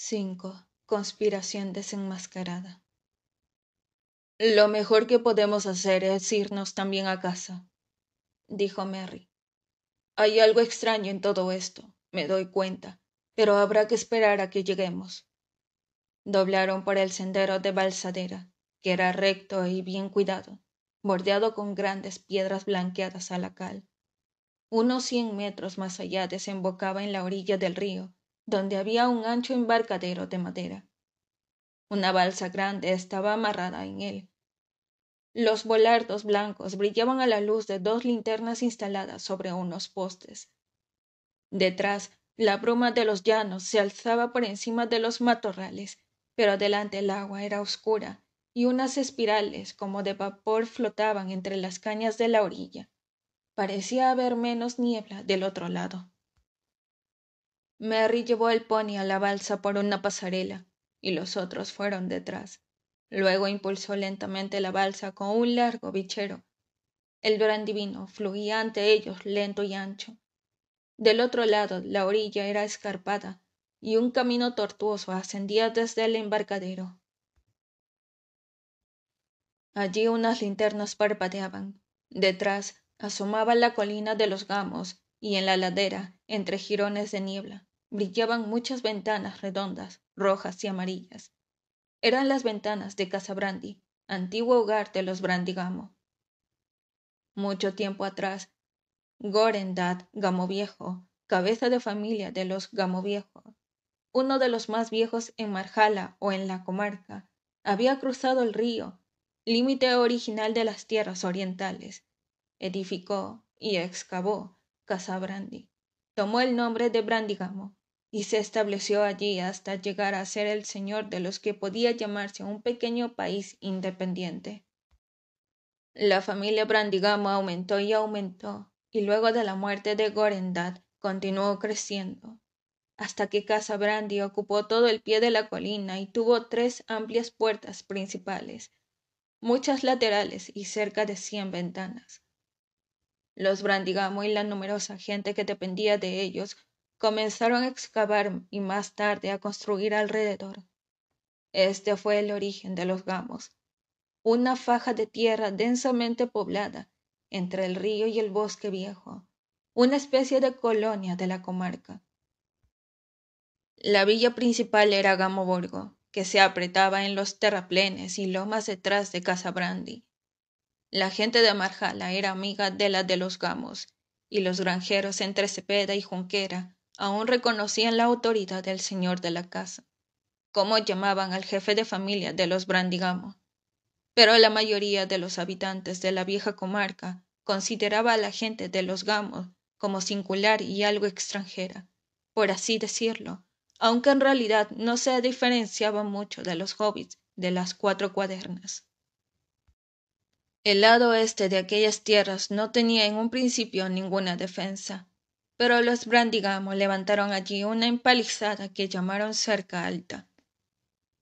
5. Conspiración desenmascarada. Lo mejor que podemos hacer es irnos también a casa, dijo Mary. Hay algo extraño en todo esto, me doy cuenta, pero habrá que esperar a que lleguemos. Doblaron por el sendero de Balsadera, que era recto y bien cuidado, bordeado con grandes piedras blanqueadas a la cal. Unos cien metros más allá desembocaba en la orilla del río, donde había un ancho embarcadero de madera. Una balsa grande estaba amarrada en él. Los volardos blancos brillaban a la luz de dos linternas instaladas sobre unos postes. Detrás, la bruma de los llanos se alzaba por encima de los matorrales, pero delante el agua era oscura y unas espirales como de vapor flotaban entre las cañas de la orilla. Parecía haber menos niebla del otro lado mary llevó el pony a la balsa por una pasarela y los otros fueron detrás luego impulsó lentamente la balsa con un largo bichero. el divino fluía ante ellos lento y ancho del otro lado la orilla era escarpada y un camino tortuoso ascendía desde el embarcadero allí unas linternas parpadeaban detrás asomaba la colina de los gamos y en la ladera entre jirones de niebla brillaban muchas ventanas redondas, rojas y amarillas. Eran las ventanas de Casa brandy antiguo hogar de los Brandigamo. Mucho tiempo atrás, Gorendad Gamoviejo, cabeza de familia de los Gamoviejo, uno de los más viejos en Marjala o en la comarca, había cruzado el río, límite original de las tierras orientales. Edificó y excavó Casa brandy Tomó el nombre de Brandigamo y se estableció allí hasta llegar a ser el señor de los que podía llamarse un pequeño país independiente. La familia Brandigamo aumentó y aumentó, y luego de la muerte de Gorendad continuó creciendo, hasta que Casa Brandi ocupó todo el pie de la colina y tuvo tres amplias puertas principales, muchas laterales y cerca de cien ventanas. Los Brandigamo y la numerosa gente que dependía de ellos comenzaron a excavar y más tarde a construir alrededor. Este fue el origen de los gamos, una faja de tierra densamente poblada entre el río y el bosque viejo, una especie de colonia de la comarca. La villa principal era Gamoborgo, que se apretaba en los terraplenes y lomas detrás de Casabrandi. La gente de Marjala era amiga de la de los gamos, y los granjeros entre Cepeda y Junquera aún reconocían la autoridad del señor de la casa, como llamaban al jefe de familia de los Brandigamo. Pero la mayoría de los habitantes de la vieja comarca consideraba a la gente de los Gamos como singular y algo extranjera, por así decirlo, aunque en realidad no se diferenciaba mucho de los hobbits de las cuatro cuadernas. El lado este de aquellas tierras no tenía en un principio ninguna defensa, pero los brandigamos levantaron allí una empalizada que llamaron cerca alta.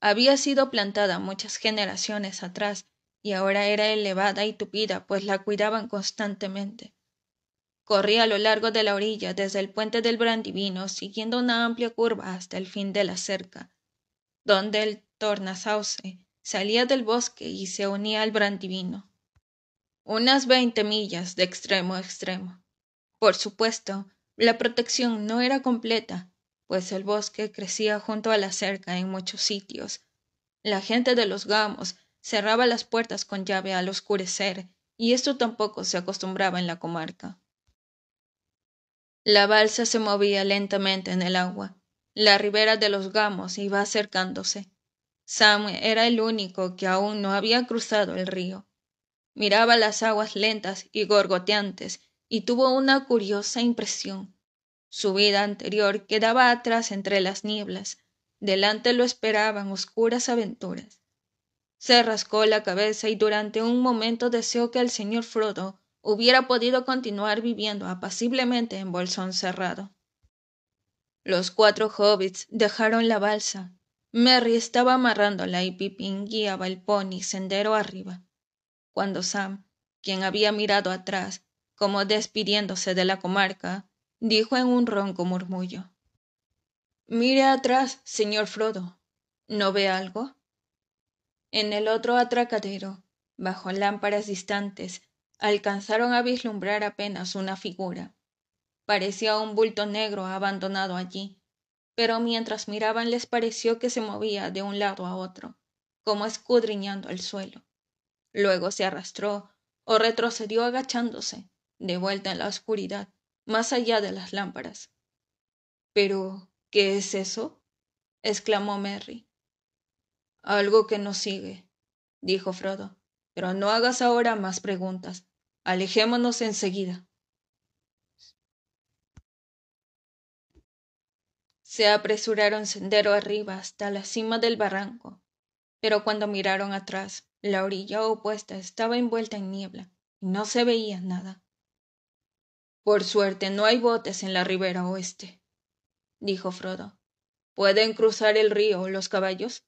Había sido plantada muchas generaciones atrás y ahora era elevada y tupida, pues la cuidaban constantemente. Corría a lo largo de la orilla desde el puente del Brandivino, siguiendo una amplia curva hasta el fin de la cerca, donde el tornasauce salía del bosque y se unía al Brandivino. Unas veinte millas de extremo a extremo. Por supuesto, la protección no era completa, pues el bosque crecía junto a la cerca en muchos sitios. La gente de los gamos cerraba las puertas con llave al oscurecer, y esto tampoco se acostumbraba en la comarca. La balsa se movía lentamente en el agua. La ribera de los gamos iba acercándose. Sam era el único que aún no había cruzado el río. Miraba las aguas lentas y gorgoteantes y tuvo una curiosa impresión su vida anterior quedaba atrás entre las nieblas delante lo esperaban oscuras aventuras se rascó la cabeza y durante un momento deseó que el señor frodo hubiera podido continuar viviendo apaciblemente en bolsón cerrado los cuatro hobbits dejaron la balsa merry estaba amarrándola y pippin guiaba el pony sendero arriba cuando sam quien había mirado atrás como despidiéndose de la comarca, dijo en un ronco murmullo. Mire atrás, señor Frodo. ¿No ve algo? En el otro atracadero, bajo lámparas distantes, alcanzaron a vislumbrar apenas una figura. Parecía un bulto negro abandonado allí, pero mientras miraban les pareció que se movía de un lado a otro, como escudriñando el suelo. Luego se arrastró o retrocedió agachándose, de vuelta en la oscuridad, más allá de las lámparas. Pero, ¿qué es eso? exclamó Merry. Algo que nos sigue, dijo Frodo. Pero no hagas ahora más preguntas. Alejémonos enseguida. Se apresuraron sendero arriba hasta la cima del barranco, pero cuando miraron atrás, la orilla opuesta estaba envuelta en niebla y no se veía nada. Por suerte no hay botes en la ribera oeste, dijo Frodo. ¿Pueden cruzar el río los caballos?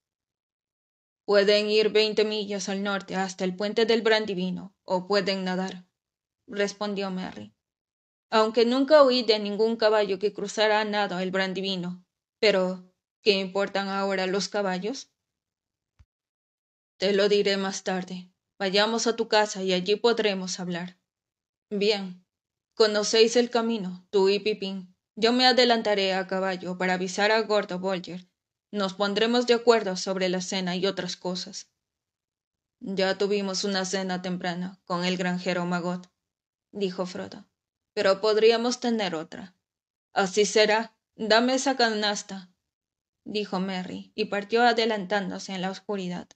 Pueden ir veinte millas al norte hasta el puente del Brandivino, o pueden nadar, respondió Merry. Aunque nunca oí de ningún caballo que cruzara a nado el Brandivino. Pero, ¿qué importan ahora los caballos? Te lo diré más tarde. Vayamos a tu casa y allí podremos hablar. Bien, conocéis el camino tú y pipín yo me adelantaré a caballo para avisar a gordo Bolger nos pondremos de acuerdo sobre la cena y otras cosas ya tuvimos una cena temprana con el granjero magot dijo frodo pero podríamos tener otra así será dame esa canasta dijo merry y partió adelantándose en la oscuridad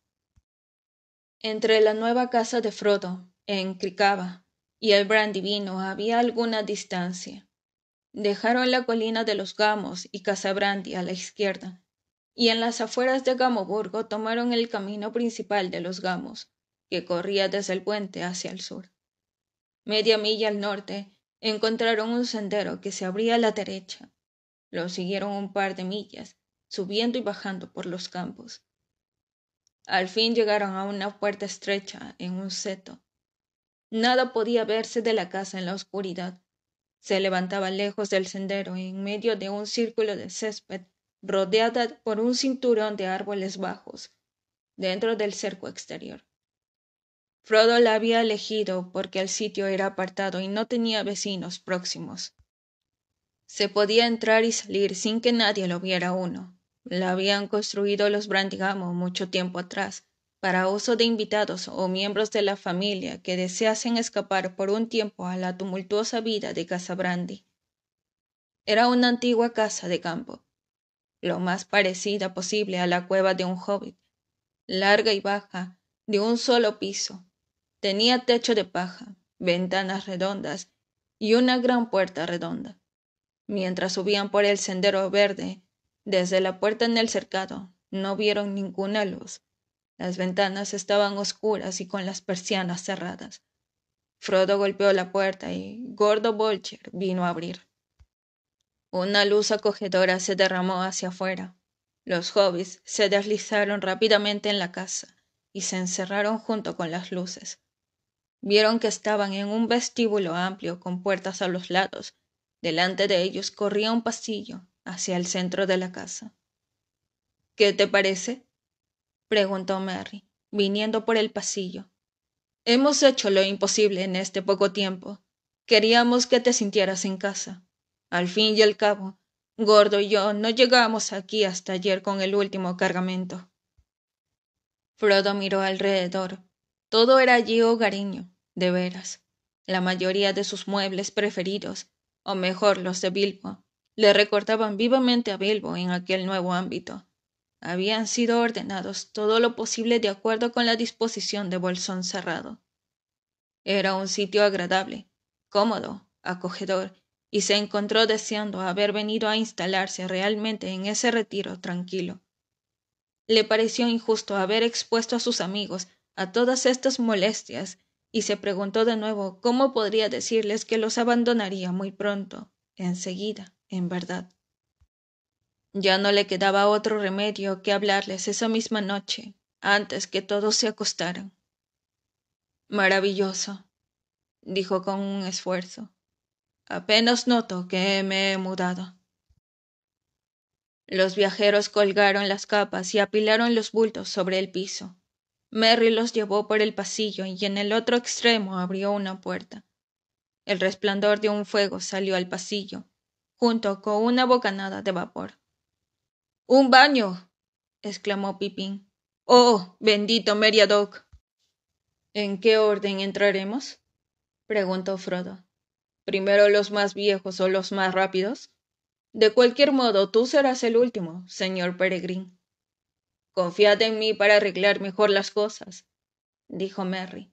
entre la nueva casa de frodo en cricaba y el brandy vino había alguna distancia dejaron la colina de los gamos y casabrandi a la izquierda y en las afueras de gamoburgo tomaron el camino principal de los gamos que corría desde el puente hacia el sur media milla al norte encontraron un sendero que se abría a la derecha lo siguieron un par de millas subiendo y bajando por los campos al fin llegaron a una puerta estrecha en un seto nada podía verse de la casa en la oscuridad se levantaba lejos del sendero en medio de un círculo de césped rodeada por un cinturón de árboles bajos dentro del cerco exterior Frodo la había elegido porque el sitio era apartado y no tenía vecinos próximos. Se podía entrar y salir sin que nadie lo viera uno. La habían construido los Brandigamo mucho tiempo atrás, para uso de invitados o miembros de la familia que deseasen escapar por un tiempo a la tumultuosa vida de Casabrandi. Era una antigua casa de campo, lo más parecida posible a la cueva de un hobbit, larga y baja, de un solo piso. Tenía techo de paja, ventanas redondas y una gran puerta redonda. Mientras subían por el sendero verde, desde la puerta en el cercado, no vieron ninguna luz las ventanas estaban oscuras y con las persianas cerradas. Frodo golpeó la puerta y Gordo Bolcher vino a abrir. Una luz acogedora se derramó hacia afuera. Los hobbies se deslizaron rápidamente en la casa y se encerraron junto con las luces. Vieron que estaban en un vestíbulo amplio con puertas a los lados. Delante de ellos corría un pasillo hacia el centro de la casa. ¿Qué te parece? preguntó Mary, viniendo por el pasillo. Hemos hecho lo imposible en este poco tiempo. Queríamos que te sintieras en casa. Al fin y al cabo, Gordo y yo no llegamos aquí hasta ayer con el último cargamento. Frodo miró alrededor. Todo era allí hogareño, de veras. La mayoría de sus muebles preferidos, o mejor los de Bilbo, le recordaban vivamente a Bilbo en aquel nuevo ámbito habían sido ordenados todo lo posible de acuerdo con la disposición de Bolsón Cerrado. Era un sitio agradable, cómodo, acogedor, y se encontró deseando haber venido a instalarse realmente en ese retiro tranquilo. Le pareció injusto haber expuesto a sus amigos a todas estas molestias y se preguntó de nuevo cómo podría decirles que los abandonaría muy pronto, enseguida, en verdad ya no le quedaba otro remedio que hablarles esa misma noche antes que todos se acostaran. Maravilloso, dijo con un esfuerzo. Apenas noto que me he mudado. Los viajeros colgaron las capas y apilaron los bultos sobre el piso. Merry los llevó por el pasillo y en el otro extremo abrió una puerta. El resplandor de un fuego salió al pasillo, junto con una bocanada de vapor un baño exclamó Pipín. Oh, bendito Meriadoc. ¿En qué orden entraremos? preguntó Frodo. ¿Primero los más viejos o los más rápidos? De cualquier modo, tú serás el último, señor Peregrín. Confiad en mí para arreglar mejor las cosas, dijo Merry.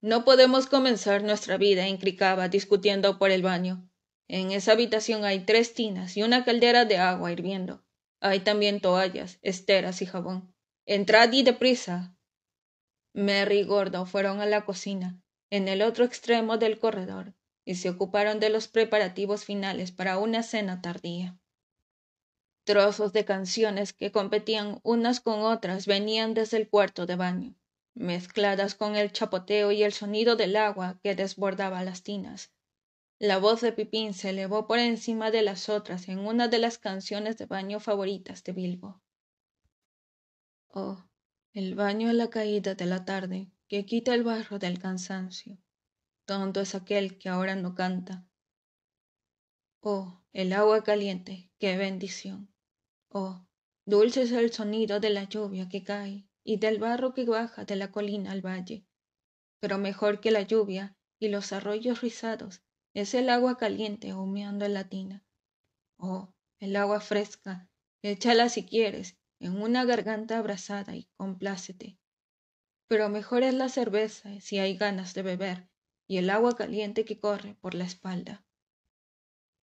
No podemos comenzar nuestra vida en Cricaba discutiendo por el baño. En esa habitación hay tres tinas y una caldera de agua hirviendo hay también toallas, esteras y jabón. Entrad y deprisa. Merry y Gordo fueron a la cocina, en el otro extremo del corredor, y se ocuparon de los preparativos finales para una cena tardía. Trozos de canciones que competían unas con otras venían desde el cuarto de baño, mezcladas con el chapoteo y el sonido del agua que desbordaba las tinas, la voz de Pipín se elevó por encima de las otras en una de las canciones de baño favoritas de Bilbo. Oh, el baño a la caída de la tarde, que quita el barro del cansancio. Tonto es aquel que ahora no canta. Oh, el agua caliente, qué bendición. Oh, dulce es el sonido de la lluvia que cae y del barro que baja de la colina al valle. Pero mejor que la lluvia y los arroyos rizados es el agua caliente humeando en la tina. Oh, el agua fresca, échala si quieres, en una garganta abrasada y complácete. Pero mejor es la cerveza si hay ganas de beber y el agua caliente que corre por la espalda.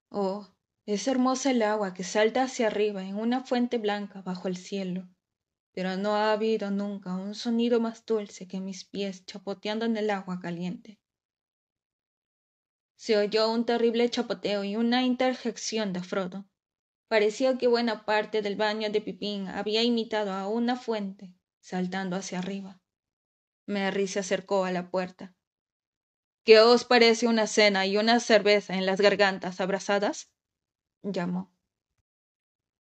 Oh, es hermosa el agua que salta hacia arriba en una fuente blanca bajo el cielo, pero no ha habido nunca un sonido más dulce que mis pies chapoteando en el agua caliente se oyó un terrible chapoteo y una interjección de frodo parecía que buena parte del baño de pipín había imitado a una fuente saltando hacia arriba merry se acercó a la puerta qué os parece una cena y una cerveza en las gargantas abrazadas? llamó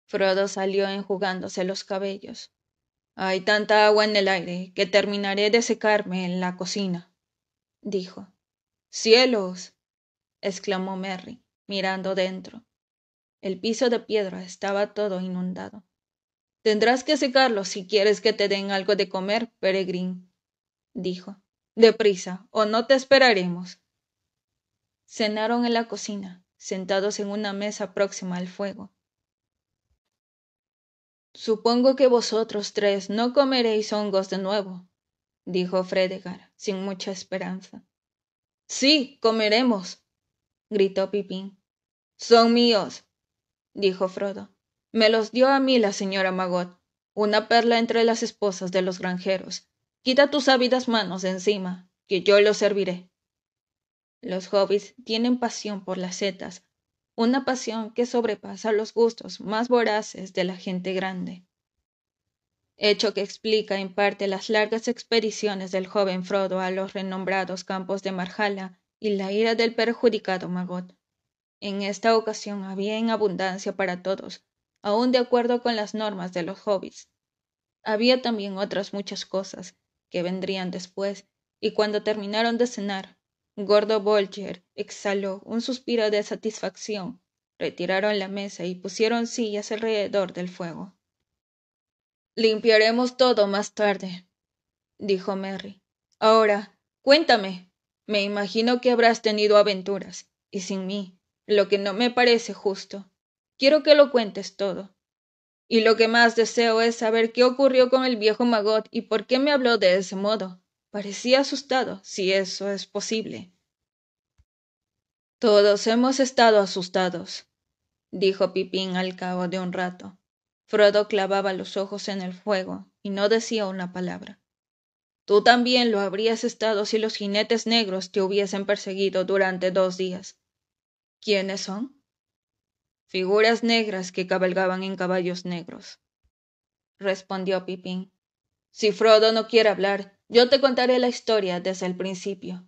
Frodo salió enjugándose los cabellos. Hay tanta agua en el aire que terminaré de secarme en la cocina, dijo. Cielos, exclamó merry mirando dentro el piso de piedra estaba todo inundado tendrás que secarlo si quieres que te den algo de comer peregrín dijo —Deprisa, o no te esperaremos cenaron en la cocina sentados en una mesa próxima al fuego supongo que vosotros tres no comeréis hongos de nuevo dijo Fredegar sin mucha esperanza sí comeremos gritó Pipín. Son míos, dijo Frodo. Me los dio a mí la señora Magot, una perla entre las esposas de los granjeros. Quita tus ávidas manos encima, que yo los serviré. Los hobbits tienen pasión por las setas, una pasión que sobrepasa los gustos más voraces de la gente grande. Hecho que explica en parte las largas expediciones del joven Frodo a los renombrados campos de Marjala y la ira del perjudicado Magot. En esta ocasión había en abundancia para todos, aun de acuerdo con las normas de los hobbits. Había también otras muchas cosas que vendrían después, y cuando terminaron de cenar, Gordo Bolger exhaló un suspiro de satisfacción, retiraron la mesa y pusieron sillas alrededor del fuego. Limpiaremos todo más tarde, dijo Merry. Ahora, cuéntame, me imagino que habrás tenido aventuras, y sin mí, lo que no me parece justo. Quiero que lo cuentes todo. Y lo que más deseo es saber qué ocurrió con el viejo Magot y por qué me habló de ese modo. Parecía asustado, si eso es posible. Todos hemos estado asustados, dijo Pipín al cabo de un rato. Frodo clavaba los ojos en el fuego y no decía una palabra tú también lo habrías estado si los jinetes negros te hubiesen perseguido durante dos días. ¿Quiénes son? Figuras negras que cabalgaban en caballos negros. respondió Pipín. Si Frodo no quiere hablar, yo te contaré la historia desde el principio.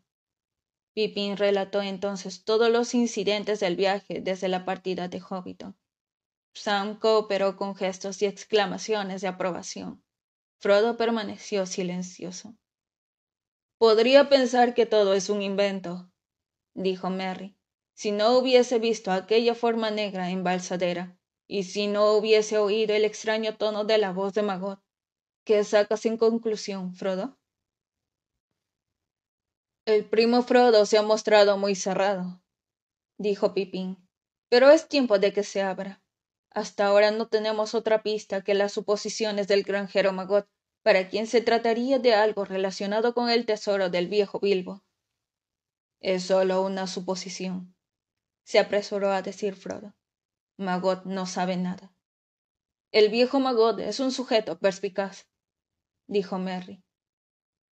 Pipín relató entonces todos los incidentes del viaje desde la partida de Hobbiton. Sam cooperó con gestos y exclamaciones de aprobación. Frodo permaneció silencioso. Podría pensar que todo es un invento, dijo Merry, si no hubiese visto aquella forma negra embalsadera, y si no hubiese oído el extraño tono de la voz de Magot. ¿Qué sacas en conclusión, Frodo? El primo Frodo se ha mostrado muy cerrado, dijo Pipín, pero es tiempo de que se abra. Hasta ahora no tenemos otra pista que las suposiciones del granjero Magot para quien se trataría de algo relacionado con el tesoro del viejo Bilbo. Es solo una suposición, se apresuró a decir Frodo. Magot no sabe nada. El viejo Magot es un sujeto perspicaz, dijo Merry.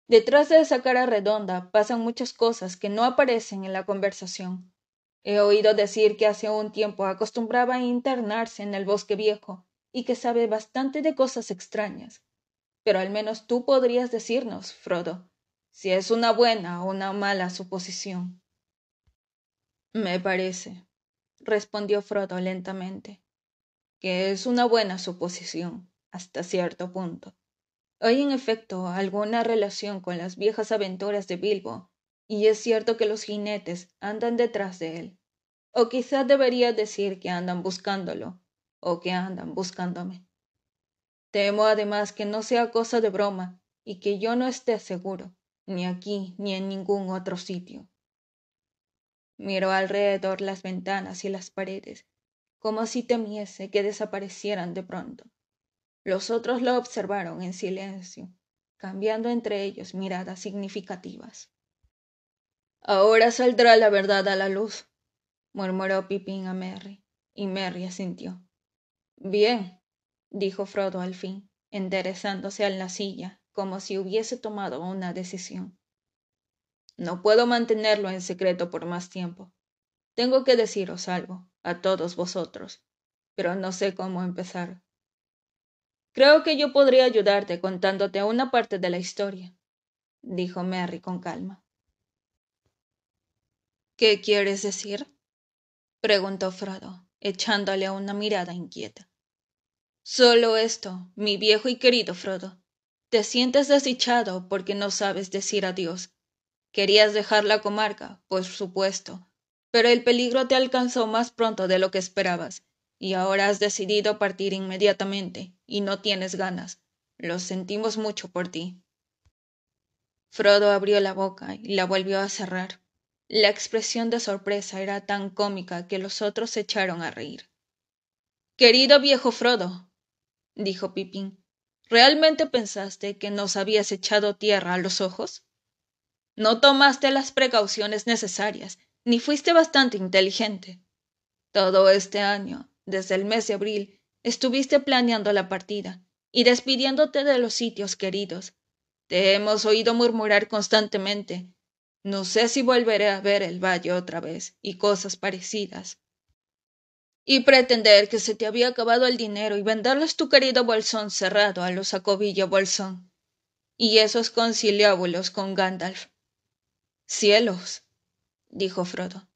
Detrás de esa cara redonda pasan muchas cosas que no aparecen en la conversación. He oído decir que hace un tiempo acostumbraba a internarse en el bosque viejo y que sabe bastante de cosas extrañas pero al menos tú podrías decirnos, Frodo, si es una buena o una mala suposición. Me parece, respondió Frodo lentamente, que es una buena suposición, hasta cierto punto. Hay en efecto alguna relación con las viejas aventuras de Bilbo, y es cierto que los jinetes andan detrás de él. O quizás debería decir que andan buscándolo, o que andan buscándome temo además que no sea cosa de broma y que yo no esté seguro ni aquí ni en ningún otro sitio miró alrededor las ventanas y las paredes como si temiese que desaparecieran de pronto los otros lo observaron en silencio cambiando entre ellos miradas significativas ahora saldrá la verdad a la luz murmuró Pipín a Merry, y Merry asintió. Bien, dijo frodo al fin enderezándose en la silla como si hubiese tomado una decisión no puedo mantenerlo en secreto por más tiempo tengo que deciros algo a todos vosotros pero no sé cómo empezar creo que yo podría ayudarte contándote una parte de la historia dijo merry con calma qué quieres decir preguntó frodo echándole una mirada inquieta Solo esto mi viejo y querido Frodo. Te sientes desdichado porque no sabes decir adiós. Querías dejar la comarca, por supuesto, pero el peligro te alcanzó más pronto de lo que esperabas, y ahora has decidido partir inmediatamente, y no tienes ganas. Lo sentimos mucho por ti. Frodo abrió la boca y la volvió a cerrar. La expresión de sorpresa era tan cómica que los otros se echaron a reír. Querido viejo Frodo, dijo pipín realmente pensaste que nos habías echado tierra a los ojos no tomaste las precauciones necesarias ni fuiste bastante inteligente todo este año desde el mes de abril estuviste planeando la partida y despidiéndote de los sitios queridos te hemos oído murmurar constantemente no sé si volveré a ver el valle otra vez y cosas parecidas y pretender que se te había acabado el dinero y venderles tu querido bolsón cerrado a los Acobillo bolsón y esos conciliábulos con Gandalf. Cielos, dijo Frodo.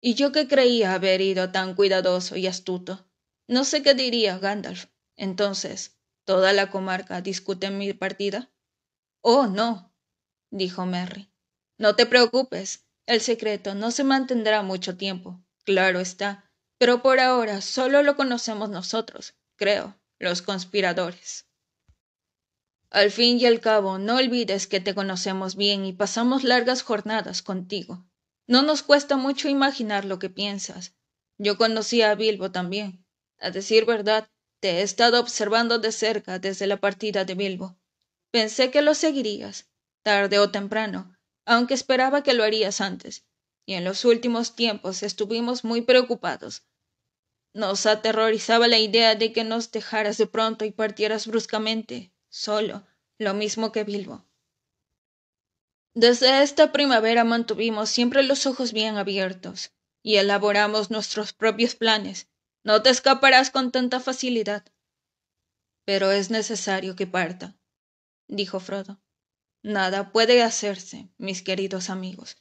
Y yo que creía haber ido tan cuidadoso y astuto. No sé qué diría Gandalf. Entonces, ¿toda la comarca discute mi partida? Oh, no, dijo Merry. No te preocupes, el secreto no se mantendrá mucho tiempo, claro está, pero por ahora solo lo conocemos nosotros, creo, los conspiradores. Al fin y al cabo, no olvides que te conocemos bien y pasamos largas jornadas contigo. No nos cuesta mucho imaginar lo que piensas. Yo conocí a Bilbo también. A decir verdad, te he estado observando de cerca desde la partida de Bilbo. Pensé que lo seguirías, tarde o temprano, aunque esperaba que lo harías antes, y en los últimos tiempos estuvimos muy preocupados, nos aterrorizaba la idea de que nos dejaras de pronto y partieras bruscamente solo lo mismo que Bilbo. Desde esta primavera mantuvimos siempre los ojos bien abiertos y elaboramos nuestros propios planes. No te escaparás con tanta facilidad. Pero es necesario que parta, dijo Frodo. Nada puede hacerse, mis queridos amigos.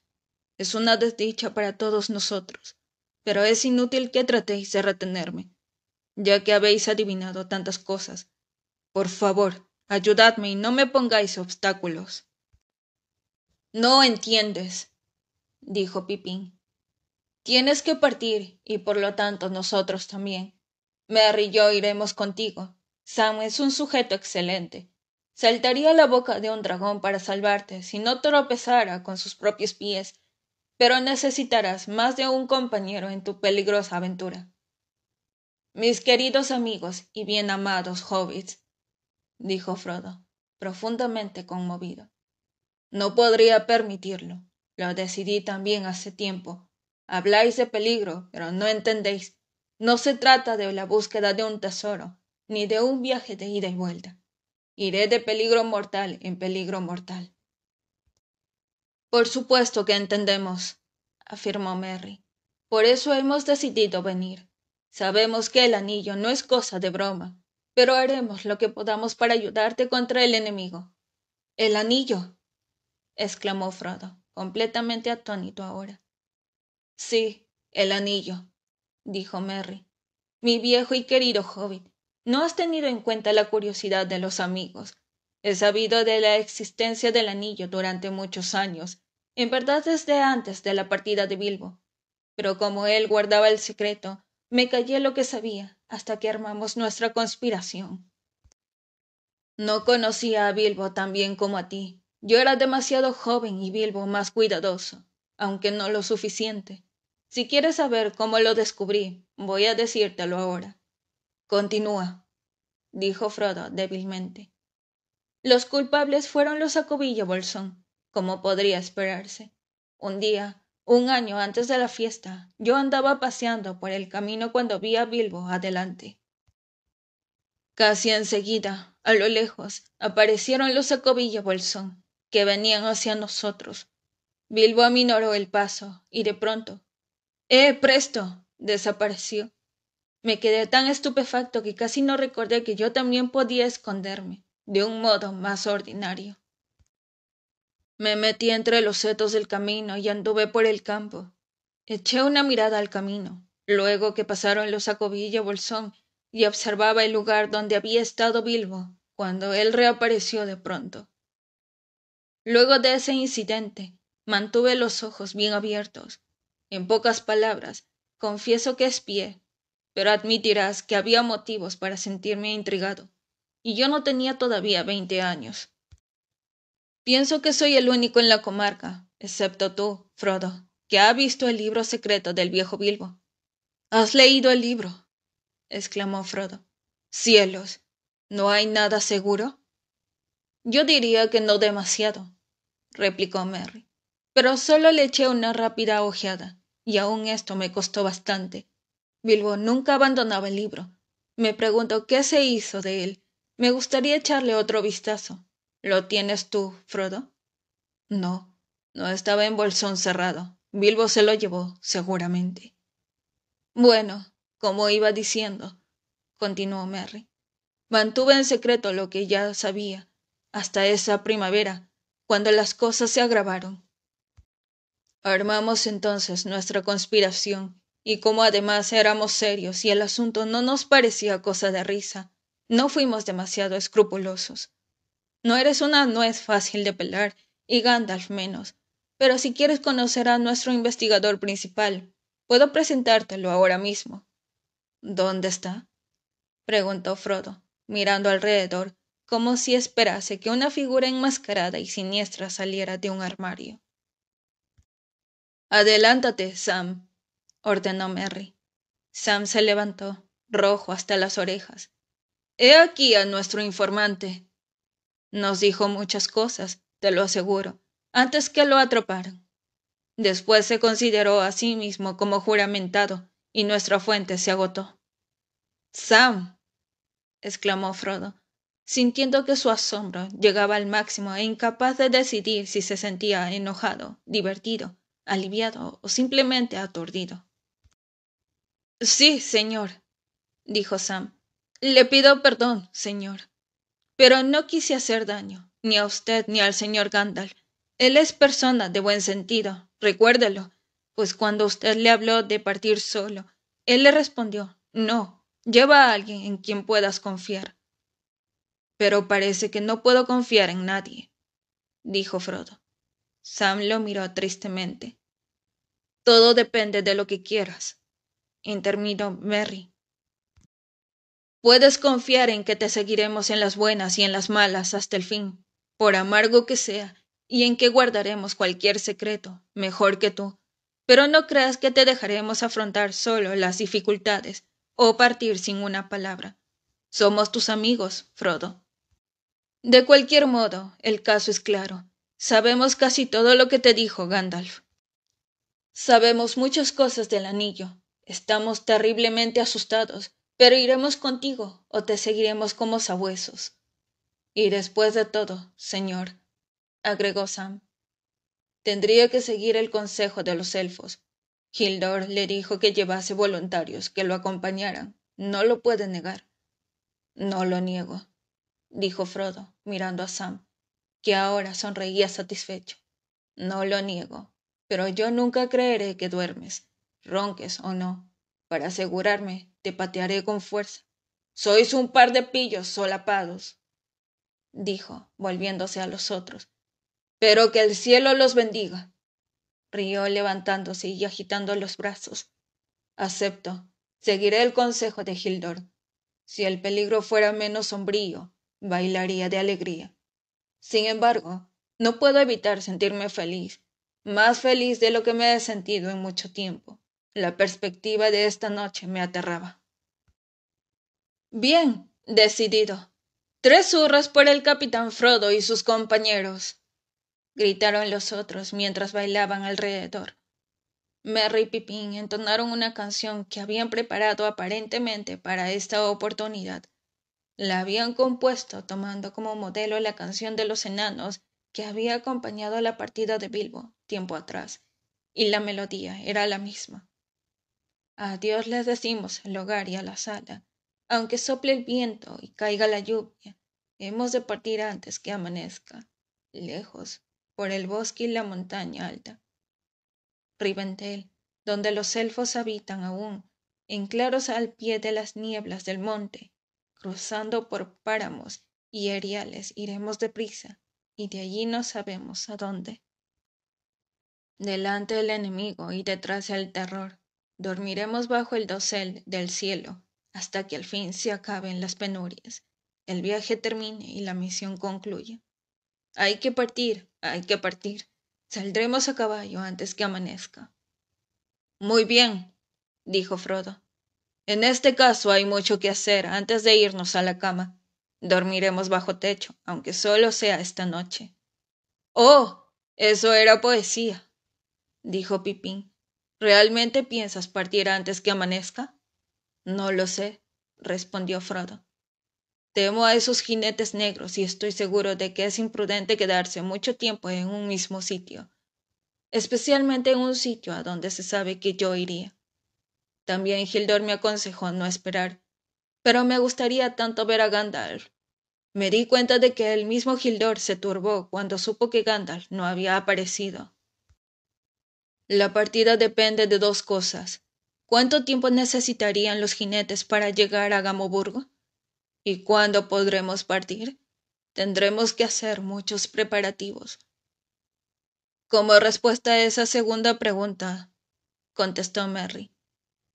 Es una desdicha para todos nosotros pero es inútil que tratéis de retenerme, ya que habéis adivinado tantas cosas. Por favor, ayudadme y no me pongáis obstáculos. No entiendes, dijo Pipín. Tienes que partir, y por lo tanto nosotros también. Mary y yo iremos contigo. Sam es un sujeto excelente. Saltaría la boca de un dragón para salvarte si no tropezara con sus propios pies pero necesitarás más de un compañero en tu peligrosa aventura. Mis queridos amigos y bien amados hobbits, dijo Frodo, profundamente conmovido. No podría permitirlo. Lo decidí también hace tiempo. Habláis de peligro, pero no entendéis. No se trata de la búsqueda de un tesoro, ni de un viaje de ida y vuelta. Iré de peligro mortal en peligro mortal por supuesto que entendemos afirmó merry por eso hemos decidido venir sabemos que el anillo no es cosa de broma pero haremos lo que podamos para ayudarte contra el enemigo el anillo exclamó frodo completamente atónito ahora sí el anillo dijo merry mi viejo y querido hobbit no has tenido en cuenta la curiosidad de los amigos he sabido de la existencia del anillo durante muchos años en verdad desde antes de la partida de bilbo pero como él guardaba el secreto me callé lo que sabía hasta que armamos nuestra conspiración no conocía a bilbo tan bien como a ti yo era demasiado joven y bilbo más cuidadoso aunque no lo suficiente si quieres saber cómo lo descubrí voy a decírtelo ahora continúa dijo frodo débilmente los culpables fueron los Acobilla bolsón como podría esperarse un día un año antes de la fiesta yo andaba paseando por el camino cuando vi a bilbo adelante casi en seguida a lo lejos aparecieron los acobilla bolsón que venían hacia nosotros bilbo aminoró el paso y de pronto eh presto desapareció me quedé tan estupefacto que casi no recordé que yo también podía esconderme de un modo más ordinario. Me metí entre los setos del camino y anduve por el campo. Eché una mirada al camino, luego que pasaron los y bolsón, y observaba el lugar donde había estado Bilbo, cuando él reapareció de pronto. Luego de ese incidente, mantuve los ojos bien abiertos. En pocas palabras, confieso que espié, pero admitirás que había motivos para sentirme intrigado y yo no tenía todavía veinte años. Pienso que soy el único en la comarca, excepto tú, Frodo, que ha visto el libro secreto del viejo Bilbo. ¿Has leído el libro? exclamó Frodo. Cielos, ¿no hay nada seguro? Yo diría que no demasiado, replicó Merry, pero solo le eché una rápida ojeada, y aún esto me costó bastante. Bilbo nunca abandonaba el libro. Me pregunto qué se hizo de él me gustaría echarle otro vistazo. ¿Lo tienes tú, Frodo? No, no estaba en bolsón cerrado. Bilbo se lo llevó, seguramente. Bueno, como iba diciendo, continuó Merry, mantuve en secreto lo que ya sabía, hasta esa primavera, cuando las cosas se agravaron. Armamos entonces nuestra conspiración, y como además éramos serios y el asunto no nos parecía cosa de risa, no fuimos demasiado escrupulosos. No eres una nuez fácil de pelar, y Gandalf menos, pero si quieres conocer a nuestro investigador principal, puedo presentártelo ahora mismo. ¿Dónde está? preguntó Frodo, mirando alrededor, como si esperase que una figura enmascarada y siniestra saliera de un armario. Adelántate, Sam, ordenó Merry. Sam se levantó, rojo hasta las orejas, He aquí a nuestro informante. Nos dijo muchas cosas, te lo aseguro, antes que lo atraparan. Después se consideró a sí mismo como juramentado, y nuestra fuente se agotó. Sam. exclamó Frodo, sintiendo que su asombro llegaba al máximo e incapaz de decidir si se sentía enojado, divertido, aliviado o simplemente aturdido. Sí, señor, dijo Sam, le pido perdón, señor, pero no quise hacer daño, ni a usted ni al señor Gandalf. Él es persona de buen sentido, recuérdelo, pues cuando usted le habló de partir solo, él le respondió, no, lleva a alguien en quien puedas confiar. Pero parece que no puedo confiar en nadie, dijo Frodo. Sam lo miró tristemente. Todo depende de lo que quieras, intervino Merry. Puedes confiar en que te seguiremos en las buenas y en las malas hasta el fin, por amargo que sea, y en que guardaremos cualquier secreto, mejor que tú. Pero no creas que te dejaremos afrontar solo las dificultades o partir sin una palabra. Somos tus amigos, Frodo. De cualquier modo, el caso es claro. Sabemos casi todo lo que te dijo Gandalf. Sabemos muchas cosas del anillo. Estamos terriblemente asustados pero iremos contigo o te seguiremos como sabuesos. Y después de todo, señor, agregó Sam, tendría que seguir el consejo de los elfos. Hildor le dijo que llevase voluntarios que lo acompañaran. No lo puede negar. No lo niego, dijo Frodo, mirando a Sam, que ahora sonreía satisfecho. No lo niego, pero yo nunca creeré que duermes, ronques o no para asegurarme, te patearé con fuerza. Sois un par de pillos solapados, dijo, volviéndose a los otros. Pero que el cielo los bendiga. Rió levantándose y agitando los brazos. Acepto. Seguiré el consejo de Hildor. Si el peligro fuera menos sombrío, bailaría de alegría. Sin embargo, no puedo evitar sentirme feliz, más feliz de lo que me he sentido en mucho tiempo. La perspectiva de esta noche me aterraba. Bien, decidido. Tres hurras por el capitán Frodo y sus compañeros. gritaron los otros mientras bailaban alrededor. Merry y Pipín entonaron una canción que habían preparado aparentemente para esta oportunidad. La habían compuesto tomando como modelo la canción de los enanos que había acompañado la partida de Bilbo tiempo atrás, y la melodía era la misma. Adiós les decimos al hogar y a la sala. Aunque sople el viento y caiga la lluvia, hemos de partir antes que amanezca, lejos, por el bosque y la montaña alta. Ribendel, donde los elfos habitan aún, en claros al pie de las nieblas del monte, cruzando por páramos y eriales iremos deprisa, y de allí no sabemos a dónde. Delante el enemigo y detrás el terror, dormiremos bajo el dosel del cielo hasta que al fin se acaben las penurias, el viaje termine y la misión concluya. Hay que partir, hay que partir. Saldremos a caballo antes que amanezca. Muy bien, dijo Frodo. En este caso hay mucho que hacer antes de irnos a la cama. Dormiremos bajo techo, aunque solo sea esta noche. Oh, eso era poesía, dijo Pipín. ¿Realmente piensas partir antes que amanezca? No lo sé, respondió Frodo. Temo a esos jinetes negros y estoy seguro de que es imprudente quedarse mucho tiempo en un mismo sitio, especialmente en un sitio a donde se sabe que yo iría. También Gildor me aconsejó no esperar, pero me gustaría tanto ver a Gandalf. Me di cuenta de que el mismo Gildor se turbó cuando supo que Gandalf no había aparecido. La partida depende de dos cosas. ¿Cuánto tiempo necesitarían los jinetes para llegar a Gamoburgo? ¿Y cuándo podremos partir? Tendremos que hacer muchos preparativos. Como respuesta a esa segunda pregunta, contestó Merry,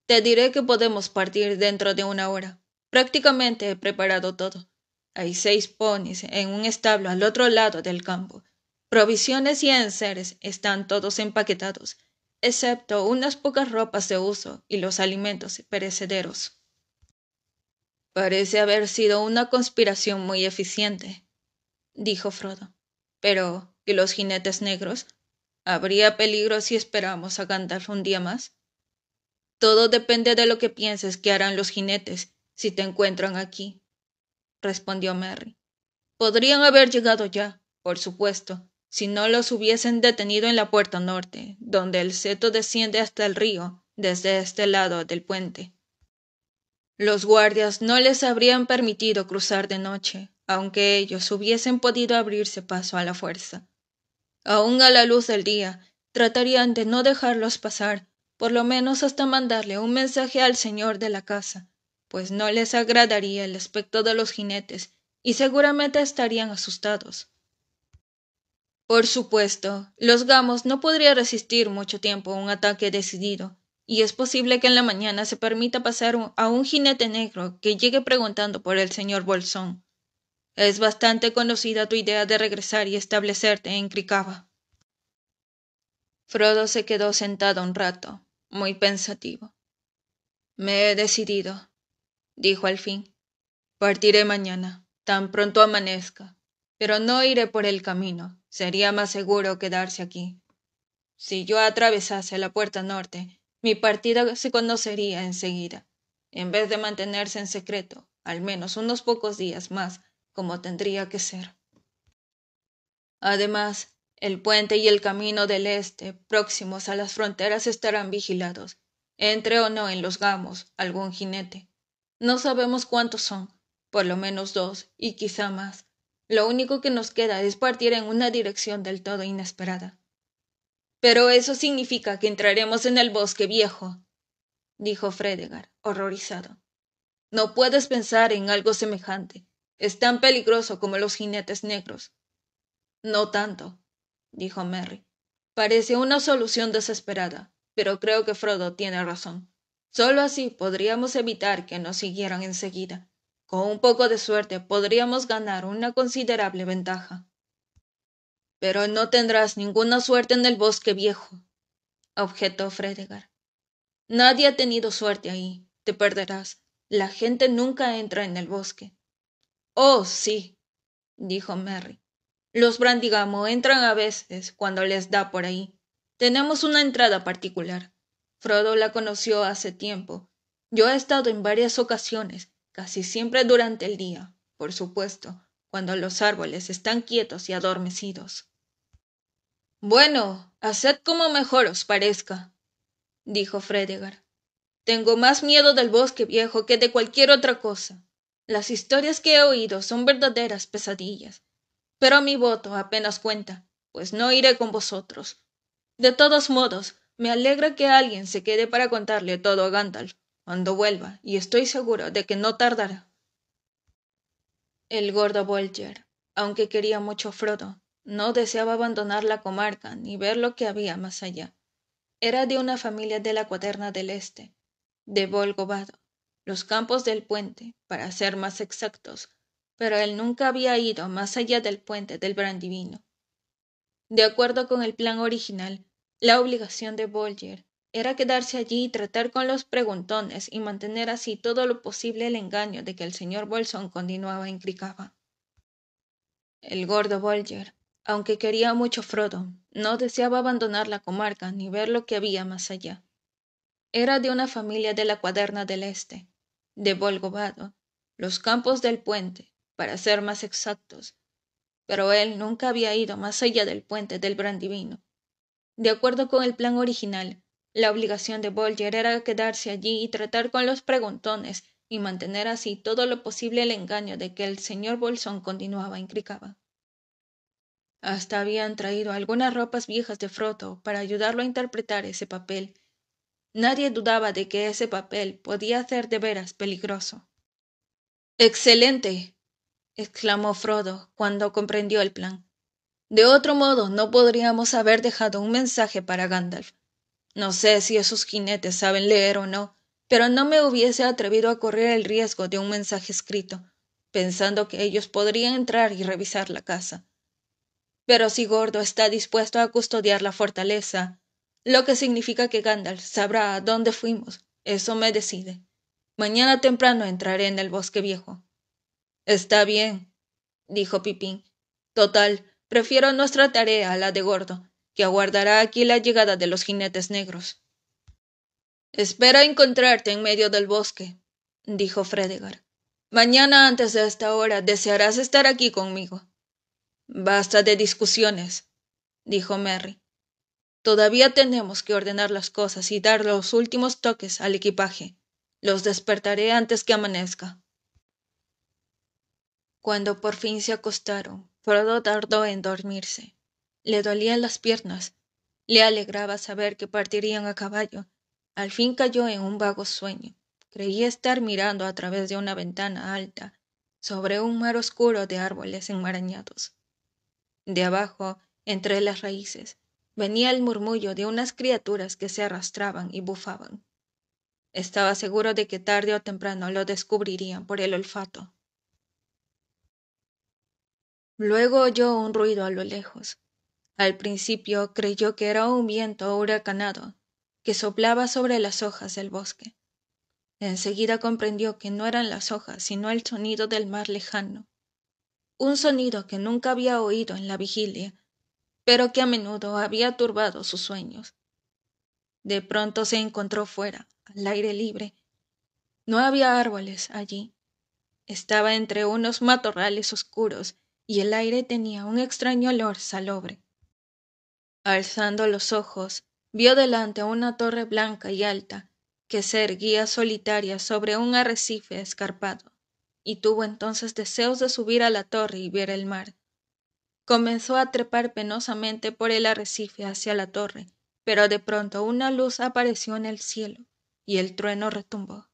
te diré que podemos partir dentro de una hora. Prácticamente he preparado todo. Hay seis ponis en un establo al otro lado del campo Provisiones y enseres están todos empaquetados, excepto unas pocas ropas de uso y los alimentos perecederos. Parece haber sido una conspiración muy eficiente, dijo Frodo. Pero, ¿y los jinetes negros? ¿Habría peligro si esperamos a Gandalf un día más? Todo depende de lo que pienses que harán los jinetes si te encuentran aquí, respondió Merry. Podrían haber llegado ya, por supuesto, si no los hubiesen detenido en la puerta norte donde el seto desciende hasta el río desde este lado del puente los guardias no les habrían permitido cruzar de noche aunque ellos hubiesen podido abrirse paso a la fuerza aun a la luz del día tratarían de no dejarlos pasar por lo menos hasta mandarle un mensaje al señor de la casa pues no les agradaría el aspecto de los jinetes y seguramente estarían asustados por supuesto, los gamos no podría resistir mucho tiempo un ataque decidido, y es posible que en la mañana se permita pasar a un jinete negro que llegue preguntando por el señor Bolsón. Es bastante conocida tu idea de regresar y establecerte en Cricaba. Frodo se quedó sentado un rato, muy pensativo. Me he decidido, dijo al fin. Partiré mañana, tan pronto amanezca, pero no iré por el camino, sería más seguro quedarse aquí. Si yo atravesase la puerta norte, mi partida se conocería enseguida. En vez de mantenerse en secreto, al menos unos pocos días más, como tendría que ser. Además, el puente y el camino del este, próximos a las fronteras, estarán vigilados, entre o no en los gamos algún jinete. No sabemos cuántos son, por lo menos dos y quizá más, lo único que nos queda es partir en una dirección del todo inesperada. Pero eso significa que entraremos en el bosque viejo, dijo Fredegar, horrorizado. No puedes pensar en algo semejante. Es tan peligroso como los jinetes negros. No tanto, dijo Merry. Parece una solución desesperada, pero creo que Frodo tiene razón. Solo así podríamos evitar que nos siguieran enseguida. Con un poco de suerte podríamos ganar una considerable ventaja. Pero no tendrás ninguna suerte en el bosque viejo, objetó Fredegar. Nadie ha tenido suerte ahí. Te perderás. La gente nunca entra en el bosque. Oh, sí, dijo Merry. Los Brandigamo entran a veces cuando les da por ahí. Tenemos una entrada particular. Frodo la conoció hace tiempo. Yo he estado en varias ocasiones casi siempre durante el día, por supuesto, cuando los árboles están quietos y adormecidos. Bueno, haced como mejor os parezca, dijo Fredegar. Tengo más miedo del bosque viejo que de cualquier otra cosa. Las historias que he oído son verdaderas pesadillas. Pero mi voto apenas cuenta, pues no iré con vosotros. De todos modos, me alegra que alguien se quede para contarle todo a Gandalf cuando vuelva, y estoy seguro de que no tardará. El gordo Bolger, aunque quería mucho Frodo, no deseaba abandonar la comarca ni ver lo que había más allá. Era de una familia de la cuaderna del Este, de Volgobado, los campos del puente, para ser más exactos, pero él nunca había ido más allá del puente del Brandivino. De acuerdo con el plan original, la obligación de Bolger era quedarse allí y tratar con los preguntones y mantener así todo lo posible el engaño de que el señor bolsón continuaba en cricaba el gordo bolger aunque quería mucho frodo no deseaba abandonar la comarca ni ver lo que había más allá era de una familia de la cuaderna del este de volgobado los campos del puente para ser más exactos pero él nunca había ido más allá del puente del brandivino de acuerdo con el plan original la obligación de Bolger era quedarse allí y tratar con los preguntones y mantener así todo lo posible el engaño de que el señor Bolsón continuaba en Hasta habían traído algunas ropas viejas de Frodo para ayudarlo a interpretar ese papel. Nadie dudaba de que ese papel podía ser de veras peligroso. ¡Excelente! exclamó Frodo cuando comprendió el plan. De otro modo no podríamos haber dejado un mensaje para Gandalf. No sé si esos jinetes saben leer o no, pero no me hubiese atrevido a correr el riesgo de un mensaje escrito, pensando que ellos podrían entrar y revisar la casa. Pero si Gordo está dispuesto a custodiar la fortaleza, lo que significa que Gandalf sabrá a dónde fuimos, eso me decide. Mañana temprano entraré en el bosque viejo. Está bien, dijo Pipín. Total, prefiero nuestra tarea a la de Gordo, que aguardará aquí la llegada de los jinetes negros. Espera encontrarte en medio del bosque, dijo Fredegar. Mañana antes de esta hora desearás estar aquí conmigo. Basta de discusiones, dijo Merry. Todavía tenemos que ordenar las cosas y dar los últimos toques al equipaje. Los despertaré antes que amanezca. Cuando por fin se acostaron, Frodo tardó en dormirse le dolían las piernas, le alegraba saber que partirían a caballo. Al fin cayó en un vago sueño. Creía estar mirando a través de una ventana alta, sobre un mar oscuro de árboles enmarañados. De abajo, entre las raíces, venía el murmullo de unas criaturas que se arrastraban y bufaban. Estaba seguro de que tarde o temprano lo descubrirían por el olfato. Luego oyó un ruido a lo lejos, al principio creyó que era un viento huracanado que soplaba sobre las hojas del bosque Enseguida comprendió que no eran las hojas sino el sonido del mar lejano un sonido que nunca había oído en la vigilia pero que a menudo había turbado sus sueños de pronto se encontró fuera al aire libre no había árboles allí estaba entre unos matorrales oscuros y el aire tenía un extraño olor salobre Alzando los ojos, vio delante una torre blanca y alta que se erguía solitaria sobre un arrecife escarpado, y tuvo entonces deseos de subir a la torre y ver el mar. Comenzó a trepar penosamente por el arrecife hacia la torre, pero de pronto una luz apareció en el cielo, y el trueno retumbó.